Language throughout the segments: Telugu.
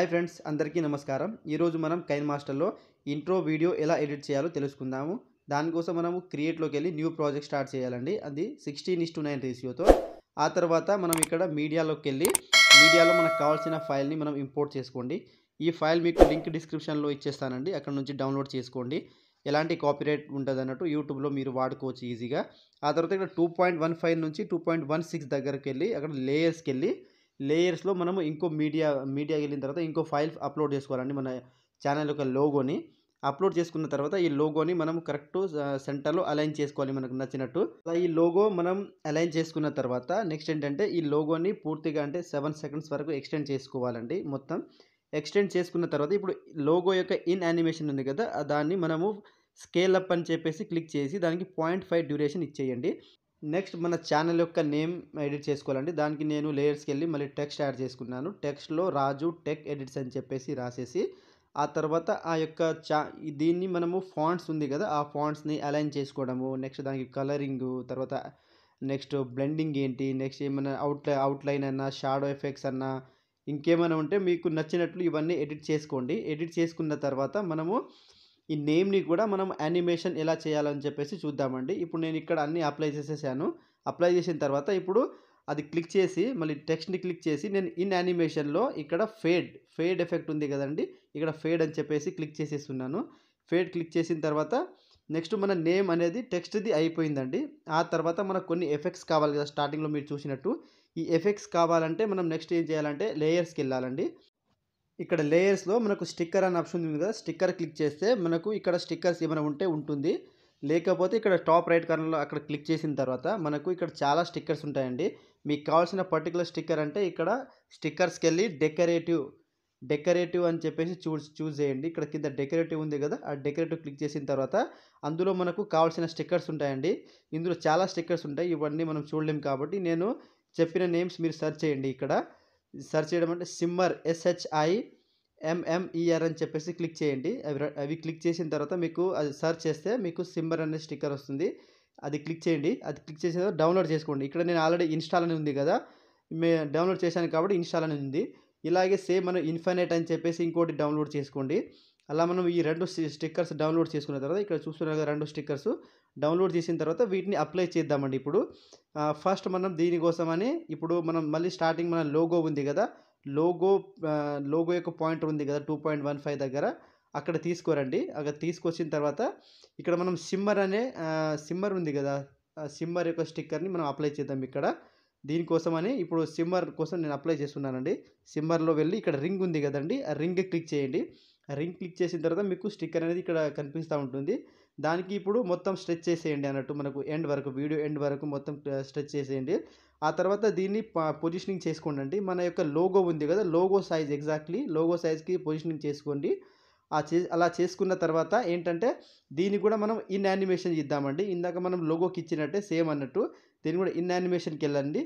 హాయ్ ఫ్రెండ్స్ అందరికీ నమస్కారం ఈరోజు మనం కైన్ మాస్టర్లో ఇంట్రో వీడియో ఎలా ఎడిట్ చేయాలో తెలుసుకుందాము దానికోసం మనము క్రియేట్లోకి వెళ్ళి న్యూ ప్రాజెక్ట్ స్టార్ట్ చేయాలండి అది సిక్స్టీన్ ఇస్ టు నైన్ రేషియోతో ఆ తర్వాత మనం ఇక్కడ మీడియాలోకి వెళ్ళి మీడియాలో మనకు కావాల్సిన ఫైల్ని మనం ఇంపోర్ట్ చేసుకోండి ఈ ఫైల్ మీకు లింక్ డిస్క్రిప్షన్లో ఇచ్చేస్తానండి అక్కడ నుంచి డౌన్లోడ్ చేసుకోండి ఎలాంటి కాపీ రేట్ ఉంటుంది అన్నట్టు యూట్యూబ్లో మీరు వాడుకోవచ్చు ఈజీగా ఆ తర్వాత ఇక్కడ టూ పాయింట్ వన్ ఫైవ్ నుంచి టూ పాయింట్ వన్ సిక్స్ దగ్గరికి వెళ్ళి అక్కడ లేయర్స్కి వెళ్ళి లేయర్స్లో మనము ఇంకో మీడియా మీడియాకి వెళ్ళిన తర్వాత ఇంకో ఫైల్ అప్లోడ్ చేసుకోవాలండి మన ఛానల్ యొక్క లోగోని అప్లోడ్ చేసుకున్న తర్వాత ఈ లోగోని మనం కరెక్ట్ సెంటర్లో అలైన్ చేసుకోవాలి మనకు నచ్చినట్టు ఈ లోగో మనం అలైన్ చేసుకున్న తర్వాత నెక్స్ట్ ఏంటంటే ఈ లోగోని పూర్తిగా అంటే సెవెన్ సెకండ్స్ వరకు ఎక్స్టెండ్ చేసుకోవాలండి మొత్తం ఎక్స్టెండ్ చేసుకున్న తర్వాత ఇప్పుడు లోగో యొక్క ఇన్ యానిమేషన్ ఉంది కదా దాన్ని మనము స్కేల్ అప్ అని చెప్పేసి క్లిక్ చేసి దానికి పాయింట్ ఫైవ్ డ్యూరేషన్ ఇచ్చేయండి నెక్స్ట్ మన ఛానల్ యొక్క నేమ్ ఎడిట్ చేసుకోవాలండి దానికి నేను లేయర్స్కి వెళ్ళి మళ్ళీ టెక్స్ట్ యాడ్ చేసుకున్నాను టెక్స్ట్లో రాజు టెక్ ఎడిట్స్ అని చెప్పేసి రాసేసి ఆ తర్వాత ఆ యొక్క చా దీన్ని మనము ఫాంట్స్ ఉంది కదా ఆ ఫాంట్స్ని అలైన్ చేసుకోవడము నెక్స్ట్ దానికి కలరింగు తర్వాత నెక్స్ట్ బ్లెండింగ్ ఏంటి నెక్స్ట్ ఏమైనా అవుట్ అవుట్లైన్ అన్నా షాడో ఎఫెక్ట్స్ అన్నా ఇంకేమైనా ఉంటే మీకు నచ్చినట్లు ఇవన్నీ ఎడిట్ చేసుకోండి ఎడిట్ చేసుకున్న తర్వాత మనము ఈ నేమ్ని కూడా మనం యానిమేషన్ ఎలా చేయాలని చెప్పేసి చూద్దామండి ఇప్పుడు నేను ఇక్కడ అన్నీ అప్లై చేసేసాను అప్లై చేసిన తర్వాత ఇప్పుడు అది క్లిక్ చేసి మళ్ళీ టెక్స్ట్ని క్లిక్ చేసి నేను ఇన్ యానిమేషన్లో ఇక్కడ ఫేడ్ ఫేడ్ ఎఫెక్ట్ ఉంది కదండి ఇక్కడ ఫేడ్ అని చెప్పేసి క్లిక్ చేసేస్తున్నాను ఫేడ్ క్లిక్ చేసిన తర్వాత నెక్స్ట్ మన నేమ్ అనేది టెక్స్ట్ది అయిపోయిందండి ఆ తర్వాత మనకు కొన్ని ఎఫెక్ట్స్ కావాలి కదా స్టార్టింగ్లో మీరు చూసినట్టు ఈ ఎఫెక్ట్స్ కావాలంటే మనం నెక్స్ట్ ఏం చేయాలంటే లేయర్స్కి వెళ్ళాలండి ఇక్కడ లేయర్స్లో మనకు స్టిక్కర్ అనే ఆప్షన్ ఉంది కదా స్టిక్కర్ క్లిక్ చేస్తే మనకు ఇక్కడ స్టిక్కర్స్ ఏమైనా ఉంటే ఉంటుంది లేకపోతే ఇక్కడ టాప్ రైట్ కార్నర్లో అక్కడ క్లిక్ చేసిన తర్వాత మనకు ఇక్కడ చాలా స్టిక్కర్స్ ఉంటాయండి మీకు కావాల్సిన పర్టికులర్ స్టిక్కర్ అంటే ఇక్కడ స్టిక్కర్స్కి వెళ్ళి డెకరేటివ్ డెకరేటివ్ అని చెప్పేసి చూస్ చూస్ చేయండి ఇక్కడ కింద డెకరేటివ్ ఉంది కదా ఆ డెకరేటివ్ క్లిక్ చేసిన తర్వాత అందులో మనకు కావాల్సిన స్టిక్కర్స్ ఉంటాయండి ఇందులో చాలా స్టిక్కర్స్ ఉంటాయి ఇవన్నీ మనం చూడలేం కాబట్టి నేను చెప్పిన నేమ్స్ మీరు సెర్చ్ చేయండి ఇక్కడ సెర్చ్ చేయడం అంటే సిమ్మర్ ఎస్హెచ్ఐ ఎంఎంఈఆర్ అని చెప్పేసి క్లిక్ చేయండి అవి అవి క్లిక్ చేసిన తర్వాత మీకు అది సెర్చ్ చేస్తే మీకు సిమ్మర్ అనే స్టిక్కర్ వస్తుంది అది క్లిక్ చేయండి అది క్లిక్ చేసిన తర్వాత డౌన్లోడ్ చేసుకోండి ఇక్కడ నేను ఆల్రెడీ ఇన్స్టాల్ అని ఉంది కదా మే డౌన్లోడ్ చేశాను కాబట్టి ఇన్స్టాల్ అని ఉంది ఇలాగే సేమ్ మనం ఇన్ఫైనైట్ అని చెప్పేసి ఇంకోటి డౌన్లోడ్ చేసుకోండి అలా మనం ఈ రెండు స్టిక్కర్స్ డౌన్లోడ్ చేసుకున్న తర్వాత ఇక్కడ చూస్తున్నారు రెండు స్టిక్కర్స్ డౌన్లోడ్ చేసిన తర్వాత వీటిని అప్లై చేద్దామండి ఇప్పుడు ఫస్ట్ మనం దీనికోసమని ఇప్పుడు మనం మళ్ళీ స్టార్టింగ్ మన లోగో ఉంది కదా లోగో లోగో యొక్క పాయింట్ ఉంది కదా టూ పాయింట్ వన్ ఫైవ్ దగ్గర అక్కడ తీసుకోరండి అక్కడ తీసుకొచ్చిన తర్వాత ఇక్కడ మనం సిమ్మర్ అనే సిమ్మర్ ఉంది కదా సిమ్మర్ యొక్క స్టిక్కర్ని మనం అప్లై చేద్దాం ఇక్కడ దీనికోసమని ఇప్పుడు సిమ్మర్ కోసం నేను అప్లై చేస్తున్నానండి సిమ్మర్లో వెళ్ళి ఇక్కడ రింగ్ ఉంది కదండి ఆ రింగ్ క్లిక్ చేయండి రింగ్ క్లిక్ చేసిన తర్వాత మీకు స్టిక్కర్ అనేది ఇక్కడ కనిపిస్తూ ఉంటుంది దానికి ఇప్పుడు మొత్తం స్ట్రెచ్ చేసేయండి అన్నట్టు మనకు ఎండ్ వరకు వీడియో ఎండ్ వరకు మొత్తం స్ట్రెచ్ చేసేయండి ఆ తర్వాత దీన్ని పొజిషనింగ్ చేసుకోండి అండి మన యొక్క లోగో ఉంది కదా లోగో సైజ్ ఎగ్జాక్ట్లీ లోగో సైజ్కి పొజిషనింగ్ చేసుకోండి ఆ చే అలా చేసుకున్న తర్వాత ఏంటంటే దీన్ని కూడా మనం ఇన్ యానిమేషన్ ఇద్దామండి ఇందాక మనం లోగోకి ఇచ్చినట్టే సేమ్ అన్నట్టు దీన్ని కూడా ఇన్ యానిమేషన్కి వెళ్ళండి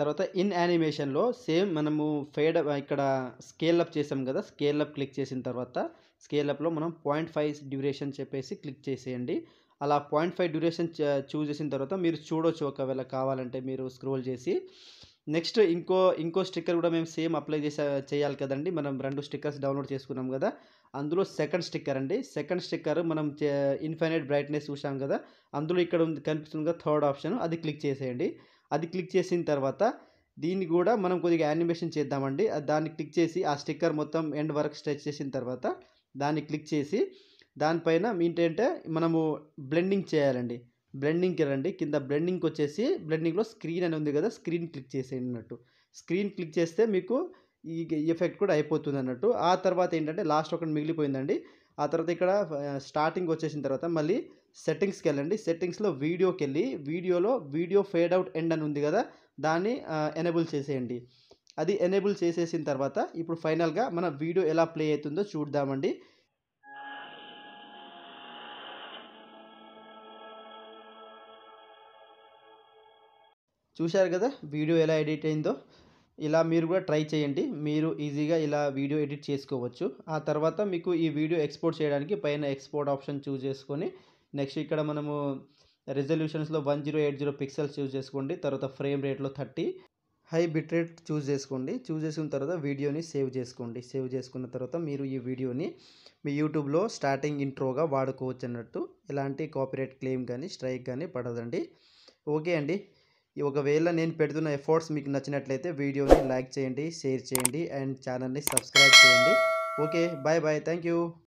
తర్వాత ఇన్ యానిమేషన్లో సేమ్ మనము ఫేడ్ ఇక్కడ స్కేల్ అప్ చేసాం కదా స్కేల్ అప్ క్లిక్ చేసిన తర్వాత స్కేల్ అప్లో మనం పాయింట్ ఫైవ్ డ్యూరేషన్ చెప్పేసి క్లిక్ చేసేయండి అలా పాయింట్ ఫైవ్ డ్యూరేషన్ చూజ్ చేసిన తర్వాత మీరు చూడొచ్చు ఒకవేళ కావాలంటే మీరు స్క్రోల్ చేసి నెక్స్ట్ ఇంకో ఇంకో స్టిక్కర్ కూడా మేము సేమ్ అప్లై చేసే చేయాలి కదండి మనం రెండు స్టిక్కర్స్ డౌన్లోడ్ చేసుకున్నాం కదా అందులో సెకండ్ స్టిక్కర్ అండి సెకండ్ స్టిక్కర్ మనం ఇన్ఫైనైట్ బ్రైట్నెస్ చూసాం కదా అందులో ఇక్కడ ఉంది కనిపిస్తుంది కదా థర్డ్ ఆప్షన్ అది క్లిక్ చేసేయండి అది క్లిక్ చేసిన తర్వాత దీన్ని కూడా మనం కొద్దిగా యానిమేషన్ చేద్దామండి దాన్ని క్లిక్ చేసి ఆ స్టిక్కర్ మొత్తం ఎండ్ వరకు స్ట్రెచ్ చేసిన తర్వాత దాన్ని క్లిక్ చేసి దానిపైన ఏంటంటే మనము బ్లెండింగ్ చేయాలండి బ్లెండింగ్కి రండి కింద బ్లెండింగ్కి వచ్చేసి బ్లెండింగ్లో స్క్రీన్ అని ఉంది కదా స్క్రీన్ క్లిక్ చేసేయండి అన్నట్టు స్క్రీన్ క్లిక్ చేస్తే మీకు ఈ ఎఫెక్ట్ కూడా అయిపోతుంది అన్నట్టు ఆ తర్వాత ఏంటంటే లాస్ట్ ఒకటి మిగిలిపోయిందండి ఆ తర్వాత ఇక్కడ స్టార్టింగ్ వచ్చేసిన తర్వాత మళ్ళీ సెట్టింగ్స్కి వెళ్ళండి సెట్టింగ్స్లో వీడియోకి వెళ్ళి వీడియోలో వీడియో ఫేడ్ అవుట్ ఎండ్ అని ఉంది కదా దాన్ని ఎనేబుల్ చేసేయండి అది ఎనేబుల్ చేసేసిన తర్వాత ఇప్పుడు ఫైనల్గా మన వీడియో ఎలా ప్లే అవుతుందో చూద్దామండి చూశారు కదా వీడియో ఎలా ఎడిట్ అయిందో ఇలా మీరు కూడా ట్రై చేయండి మీరు ఈజీగా ఇలా వీడియో ఎడిట్ చేసుకోవచ్చు ఆ తర్వాత మీకు ఈ వీడియో ఎక్స్పోర్ట్ చేయడానికి పైన ఎక్స్పోర్ట్ ఆప్షన్ చూస్ చేసుకొని నెక్స్ట్ ఇక్కడ మనము రెజల్యూషన్స్లో one zero eight zero pixels choose చేసుకోండి తర్వాత ఫ్రేమ్ రేట్లో thirty high bit rate choose చేసుకోండి చూస్ చేసుకున్న తర్వాత వీడియోని సేవ్ చేసుకోండి సేవ్ చేసుకున్న తర్వాత మీరు ఈ వీడియోని మీ యూట్యూబ్లో స్టార్టింగ్ ఇంట్రోగా వాడుకోవచ్చు అన్నట్టు ఎలాంటి కాపీరేట్ క్లెయిమ్ కానీ స్ట్రైక్ కానీ పడదండి ఓకే అండి ఒకవేళ నేను పెడుతున్న ఎఫర్ట్స్ మీకు నచ్చినట్లయితే వీడియోని లైక్ చేయండి షేర్ చేయండి అండ్ ఛానల్ని సబ్స్క్రైబ్ చేయండి okay bye bye thank you